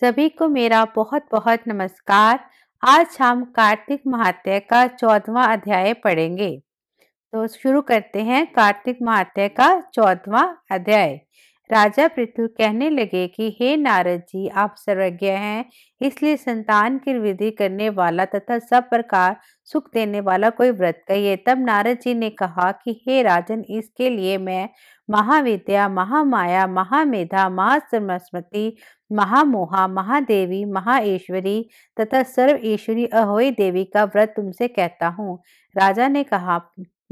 सभी को मेरा बहुत बहुत नमस्कार आज हम कार्तिक महात्य का चौदवा अध्याय पढ़ेंगे तो शुरू करते हैं कार्तिक महात्य का चौदवा अध्याय राजा पृथु कहने लगे कि हे नारद जी आप सर्वज्ञ हैं इसलिए संतान की वृद्धि करने वाला तथा सब प्रकार सुख देने वाला कोई व्रत कहिए तब नारद जी ने कहा कि हे राजन इसके लिए मैं महाविद्या महामाया महामेधा महासमस्मृति महामोहा महादेवी महाईश्वरी तथा सर्व ईश्वरी अहोई देवी का व्रत तुमसे कहता हूँ राजा ने कहा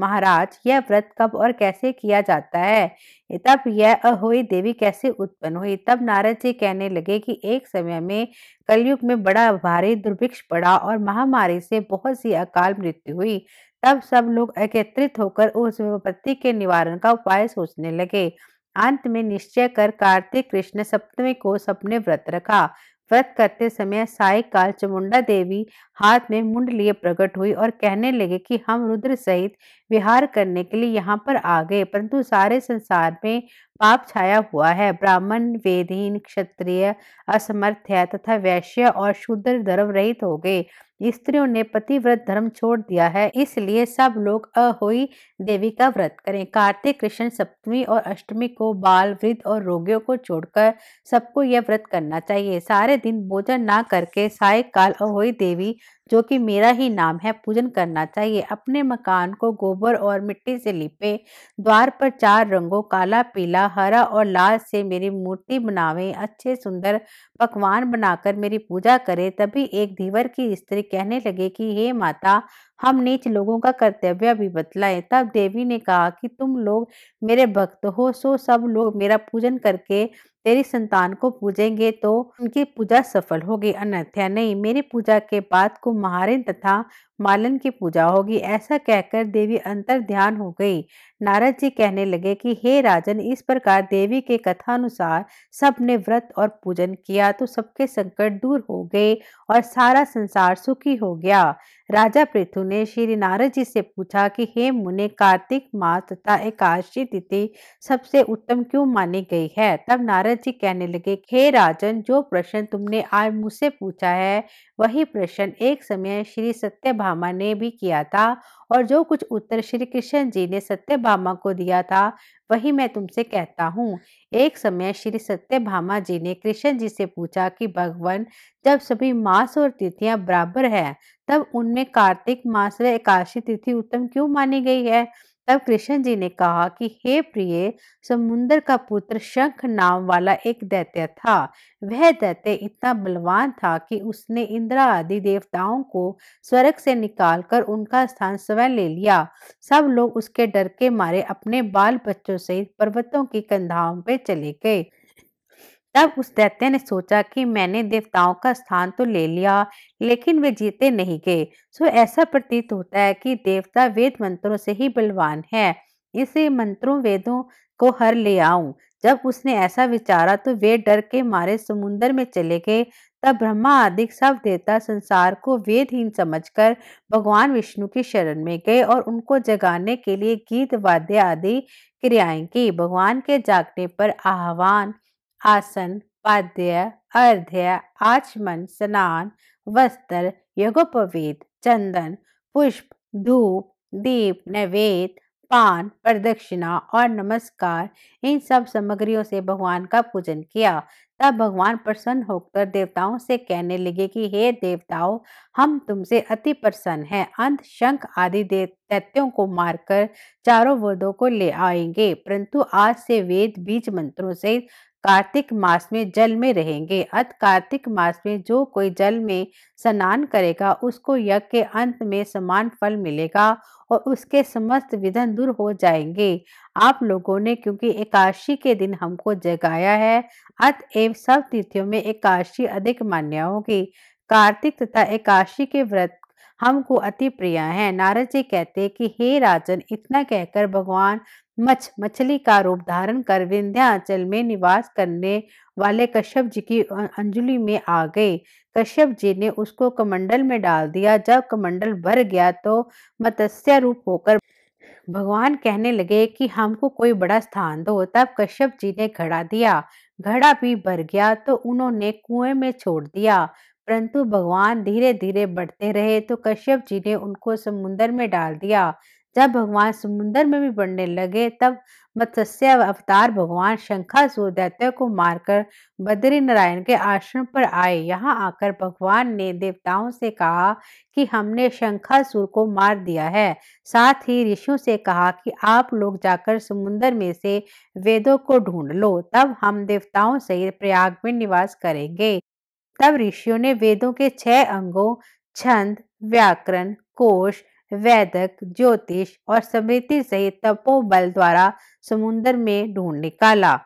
महाराज यह व्रत कब और कैसे किया जाता है तब यह अहोई देवी कैसे उत्पन्न हुई तब नारद जी कहने लगे कि एक समय में कलयुग में बड़ा भारी दुर्भिक्ष पड़ा और महामारी से बहुत सी अकाल मृत्यु हुई तब सब लोग एकत्रित होकर उस विपत्ति के निवारण का उपाय सोचने लगे अंत में निश्चय कर कार्तिक कृष्ण सप्तमी को सपने व्रत रखा व्रत करते समय सायकाल चामुंडा देवी हाथ में मुंड लिए प्रकट हुई और कहने लगे कि हम रुद्र सहित विहार करने के लिए यहाँ पर आ गए परंतु सारे संसार में पाप छाया हुआ है ब्राह्मण वेदहीन क्षत्रिय असमर्थ है तथा वैश्य और शूद्र धर्म रहित हो गए स्त्रियों ने पतिव्रत धर्म छोड़ दिया है इसलिए सब लोग अहोई देवी का व्रत करें कार्तिक कृष्ण सप्तमी और अष्टमी को बाल वृद्ध और रोगियों को छोड़कर सबको यह व्रत करना चाहिए सारे सारे दिन भोजन ना करके सायकाल अहोई देवी जो कि मेरा ही नाम है पूजन करना चाहिए अपने मकान को गोबर और मिट्टी से लिपे द्वार पर चार रंगों काला पीला हरा और लाल से मेरी मूर्ति बनावे अच्छे सुंदर पकवान बनाकर मेरी पूजा करे तभी एक धीवर की स्त्री कहने लगे कि हे माता हम नीच लोगों का कर्तव्य भी बतलाए तब देवी ने कहा कि तुम लोग मेरे भक्त हो सो सब लोग मेरा पूजन करके तेरी संतान को पूजेंगे तो उनकी पूजा सफल होगी अन्यथा नहीं मेरी पूजा के बाद कुम्हारिन तथा मालन की पूजा होगी ऐसा कहकर देवी अंतर ध्यान हो गई नारद जी कहने लगे कि हे राजन इस प्रकार देवी के कथानुसार सब ने व्रत और पूजन किया तो सबके संकट दूर हो गए और सारा संसार सुखी हो गया राजा पृथु ने श्री नारद जी से पूछा कि हे मुने कार्तिक मास तथा एकादशी तिथि सबसे उत्तम क्यों मानी गई है तब नारद जी कहने लगे हे राजन जो प्रश्न तुमने आज मुझसे पूछा है वही प्रश्न एक समय श्री सत्यभामा ने भी किया था और जो कुछ उत्तर श्री कृष्ण जी ने सत्यभामा को दिया था वही मैं तुमसे कहता हूँ एक समय श्री सत्यभामा जी ने कृष्ण जी से पूछा कि भगवान जब सभी मास और तिथियां बराबर है तब उनमें कार्तिक मास व एकादशी तिथि उत्तम क्यों मानी गई है तब कृष्ण जी ने कहा कि हे प्रिय समुंदर का पुत्र शंख नाम वाला एक दैत्य था वह दैत्य इतना बलवान था कि उसने इंद्रा आदि देवताओं को स्वर्ग से निकालकर उनका स्थान स्वयं ले लिया सब लोग उसके डर के मारे अपने बाल बच्चों सहित पर्वतों की कंधाओं पर चले गए तब उस दैत्य ने सोचा कि मैंने देवताओं का स्थान तो ले लिया लेकिन वे जीते नहीं गए सो ऐसा प्रतीत होता है कि देवता वेद मंत्रों से ही बलवान है इसे मंत्रों वेदों को हर ले आऊं जब उसने ऐसा विचारा तो वे डर के मारे समुन्द्र में चले गए तब ब्रह्मा आदि सब देवता संसार को वेदहीन समझकर भगवान विष्णु की शरण में गए और उनको जगाने के लिए गीत वाद्य आदि क्रियाएं की भगवान के जागने पर आह्वान आसन पाद्य अर्ध्य आचमन स्नान वस्त्र यज्ञोपवीत चंदन पुष्प धूप दीप नैवेद पान प्रदक्षिणा और नमस्कार इन सब सामग्रियों से भगवान का पूजन किया तब भगवान प्रसन्न होकर देवताओं से कहने लगे कि हे देवताओं हम तुमसे अति प्रसन्न हैं अंत शंख आदि देव दैत्यों को मारकर चारों वर्दों को ले आएंगे परंतु आज से वेद बीज मंत्रों से कार्तिक मास में जल में रहेंगे अत कार्तिक मास में जो कोई जल में स्नान करेगा उसको यज्ञ के अंत में समान फल मिलेगा और उसके समस्त विधन दूर हो जाएंगे आप लोगों ने क्योंकि एकादशी के दिन हमको जगाया है अत एव सब तिथियों में एकादशी अधिक मान्य होगी कार्तिक तथा एकादशी के व्रत हमको अति प्रिय है नारद जी कहते कि हे राजन इतना कहकर भगवान मच्छ मछली का रूप धारण कर विंध्याचल में निवास करने वाले कश्यप जी की अंजलि में आ गए कश्यप जी ने उसको कमंडल में डाल दिया जब कमंडल भर गया तो मत्स्य रूप होकर भगवान कहने लगे कि हमको कोई बड़ा स्थान दो तब कश्यप जी ने घड़ा दिया घड़ा भी भर गया तो उन्होंने कुएं में छोड़ दिया परंतु भगवान धीरे धीरे बढ़ते रहे तो कश्यप जी ने उनको समुन्द्र में डाल दिया जब भगवान समुन्द्र में भी बढ़ने लगे तब मत्स्य अवतार भगवान शंखा दैत्य को मारकर बद्री नारायण के आश्रम पर आए यहाँ आकर भगवान ने देवताओं से कहा कि हमने शंखासुर को मार दिया है साथ ही ऋषियों से कहा कि आप लोग जाकर समुन्द्र में से वेदों को ढूंढ लो तब हम देवताओं से प्रयाग में निवास करेंगे तब ऋषियों ने वेदों के छह अंगों छंद व्याकरण कोश वैदक ज्योतिष और समृति सहित तपोबल द्वारा समुन्द्र में ढूंढ निकाला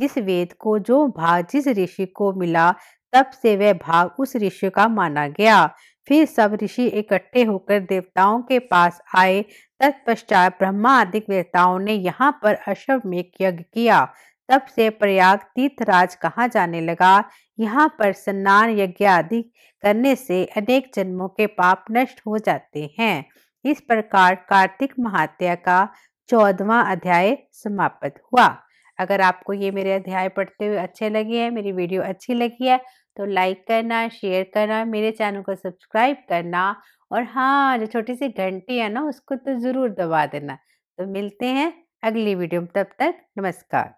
जिस वेद को जो भाग जिस ऋषि को मिला तब से वह भाग उस ऋषि का माना गया फिर सब ऋषि इकट्ठे होकर देवताओं के पास आए तत्पश्चात ब्रह्मा आदि देवताओं ने यहाँ पर अश्वमेघ यज्ञ किया तब से प्रयाग तीर्थराज कहा जाने लगा यहाँ पर स्नान यज्ञ आदि करने से अनेक जन्मों के पाप नष्ट हो जाते हैं इस प्रकार कार्तिक महात्या का चौदवा अध्याय समाप्त हुआ अगर आपको ये मेरे अध्याय पढ़ते हुए अच्छे लगे हैं मेरी वीडियो अच्छी लगी है तो लाइक करना शेयर करना मेरे चैनल को सब्सक्राइब करना और हाँ जो छोटी सी घंटी है ना उसको तो ज़रूर दबा देना तो मिलते हैं अगली वीडियो में तब तक नमस्कार